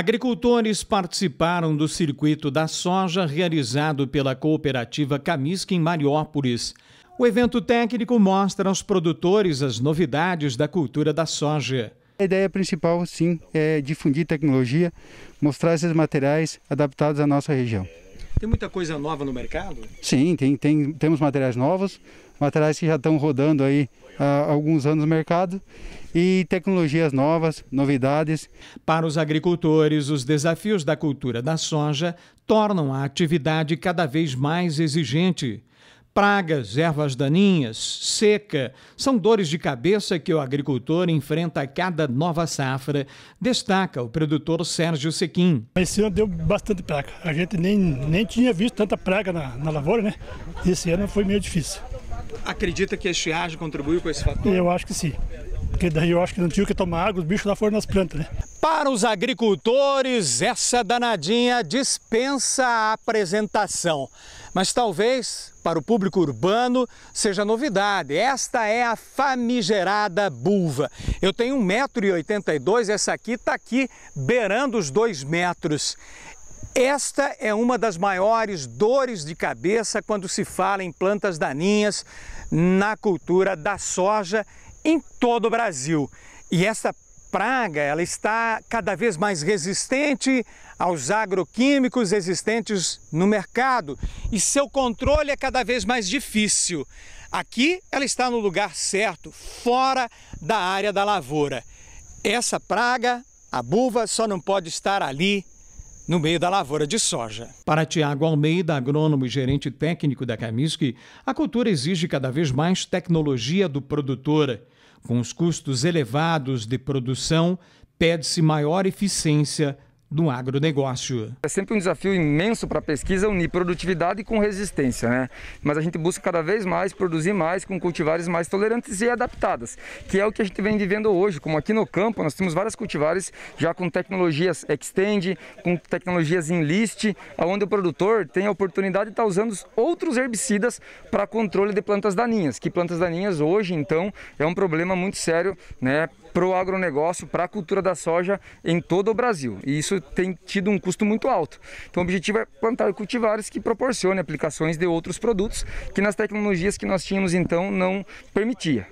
Agricultores participaram do circuito da soja realizado pela cooperativa Camisca em Mariópolis. O evento técnico mostra aos produtores as novidades da cultura da soja. A ideia principal, sim, é difundir tecnologia, mostrar esses materiais adaptados à nossa região. Tem muita coisa nova no mercado? Sim, tem, tem, temos materiais novos, materiais que já estão rodando aí há alguns anos no mercado e tecnologias novas, novidades. Para os agricultores, os desafios da cultura da soja tornam a atividade cada vez mais exigente pragas, ervas daninhas, seca, são dores de cabeça que o agricultor enfrenta a cada nova safra, destaca o produtor Sérgio Sequim. Esse ano deu bastante praga. A gente nem, nem tinha visto tanta praga na, na lavoura, né? Esse ano foi meio difícil. Acredita que a estiagem contribuiu com esse fator? Eu acho que sim porque daí eu acho que não tinha o que tomar água, os bichos lá foram nas plantas, né? Para os agricultores, essa danadinha dispensa a apresentação. Mas talvez para o público urbano seja novidade. Esta é a famigerada bulva. Eu tenho 1,82m, essa aqui está aqui beirando os 2 metros. Esta é uma das maiores dores de cabeça quando se fala em plantas daninhas na cultura da soja em todo o Brasil. E essa praga ela está cada vez mais resistente aos agroquímicos existentes no mercado e seu controle é cada vez mais difícil. Aqui ela está no lugar certo, fora da área da lavoura. Essa praga, a buva, só não pode estar ali no meio da lavoura de soja. Para Tiago Almeida, agrônomo e gerente técnico da Camisque, a cultura exige cada vez mais tecnologia do produtor. Com os custos elevados de produção, pede-se maior eficiência no agronegócio. É sempre um desafio imenso para a pesquisa unir produtividade com resistência, né? Mas a gente busca cada vez mais produzir mais com cultivares mais tolerantes e adaptadas, que é o que a gente vem vivendo hoje. Como aqui no campo, nós temos várias cultivares já com tecnologias extend, com tecnologias enlist, onde o produtor tem a oportunidade de estar tá usando outros herbicidas para controle de plantas daninhas, que plantas daninhas hoje, então, é um problema muito sério, né, para o agronegócio, para a cultura da soja em todo o Brasil. E isso tem tido um custo muito alto. Então o objetivo é plantar cultivares que proporcionem aplicações de outros produtos que nas tecnologias que nós tínhamos então não permitia.